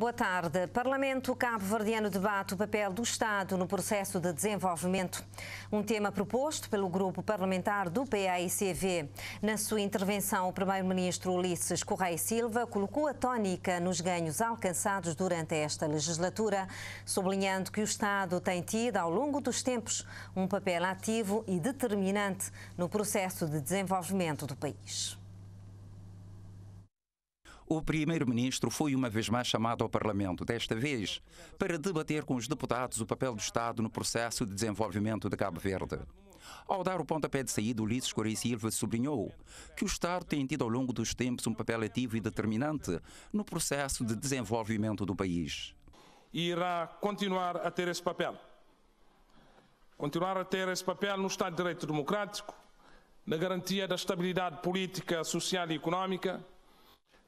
Boa tarde. Parlamento cabo-verdiano debate o papel do Estado no processo de desenvolvimento. Um tema proposto pelo grupo parlamentar do PAICV. Na sua intervenção, o primeiro-ministro Ulisses Correia Silva colocou a tónica nos ganhos alcançados durante esta legislatura, sublinhando que o Estado tem tido, ao longo dos tempos, um papel ativo e determinante no processo de desenvolvimento do país. O primeiro-ministro foi uma vez mais chamado ao Parlamento, desta vez para debater com os deputados o papel do Estado no processo de desenvolvimento de Cabo Verde. Ao dar o pontapé de saída, Ulisses Correia Silva sublinhou que o Estado tem tido ao longo dos tempos um papel ativo e determinante no processo de desenvolvimento do país. E irá continuar a ter esse papel. Continuar a ter esse papel no Estado de Direito Democrático, na garantia da estabilidade política, social e económica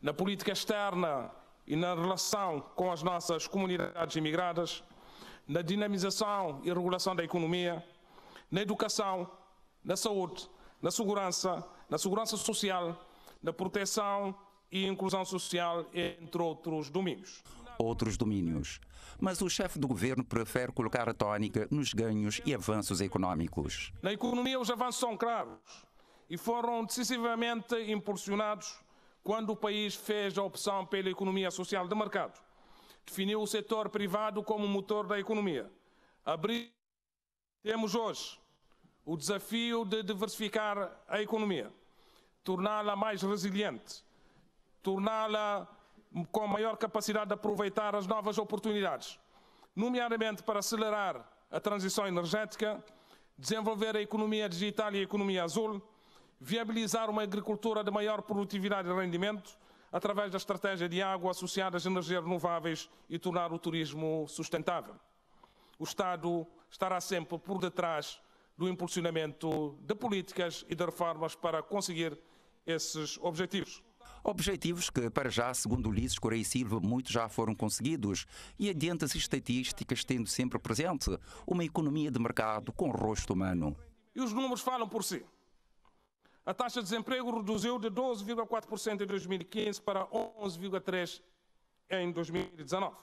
na política externa e na relação com as nossas comunidades imigradas, na dinamização e regulação da economia, na educação, na saúde, na segurança, na segurança social, na proteção e inclusão social, entre outros domínios. Outros domínios. Mas o chefe do governo prefere colocar a tónica nos ganhos e avanços econômicos. Na economia, os avanços são claros e foram decisivamente impulsionados quando o país fez a opção pela economia social de mercado. Definiu o setor privado como motor da economia. Temos hoje o desafio de diversificar a economia, torná-la mais resiliente, torná-la com maior capacidade de aproveitar as novas oportunidades, nomeadamente para acelerar a transição energética, desenvolver a economia digital e a economia azul, viabilizar uma agricultura de maior produtividade e rendimento através da estratégia de água associada às energias renováveis e tornar o turismo sustentável. O Estado estará sempre por detrás do impulsionamento de políticas e de reformas para conseguir esses objetivos. Objetivos que, para já, segundo Ulisses Correia Silva, muitos já foram conseguidos e adianta as estatísticas tendo sempre presente uma economia de mercado com rosto humano. E os números falam por si. A taxa de desemprego reduziu de 12,4% em 2015 para 11,3% em 2019.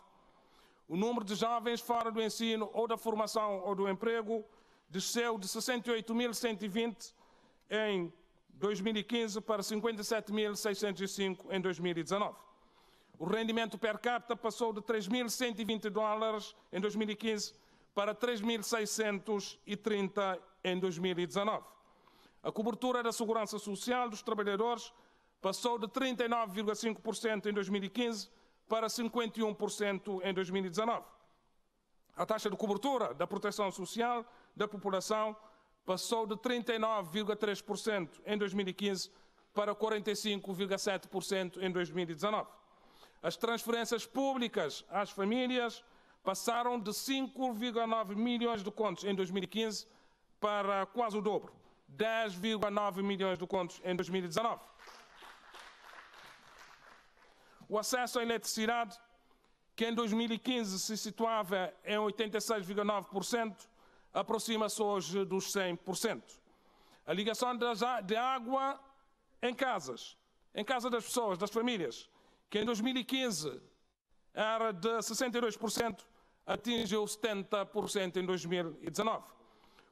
O número de jovens fora do ensino ou da formação ou do emprego desceu de 68.120 em 2015 para 57.605 em 2019. O rendimento per capita passou de 3.120 dólares em 2015 para 3.630 em 2019. A cobertura da segurança social dos trabalhadores passou de 39,5% em 2015 para 51% em 2019. A taxa de cobertura da proteção social da população passou de 39,3% em 2015 para 45,7% em 2019. As transferências públicas às famílias passaram de 5,9 milhões de contos em 2015 para quase o dobro. 10,9 milhões de contos em 2019. O acesso à eletricidade, que em 2015 se situava em 86,9%, aproxima-se hoje dos 100%. A ligação de água em casas, em casa das pessoas, das famílias, que em 2015 era de 62%, atingiu 70% em 2019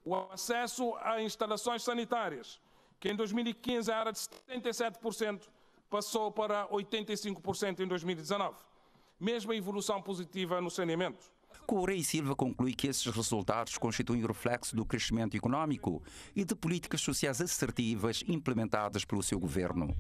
o acesso a instalações sanitárias, que em 2015 era de 77%, passou para 85% em 2019. Mesma evolução positiva no saneamento. Correia Silva conclui que esses resultados constituem o reflexo do crescimento econômico e de políticas sociais assertivas implementadas pelo seu governo.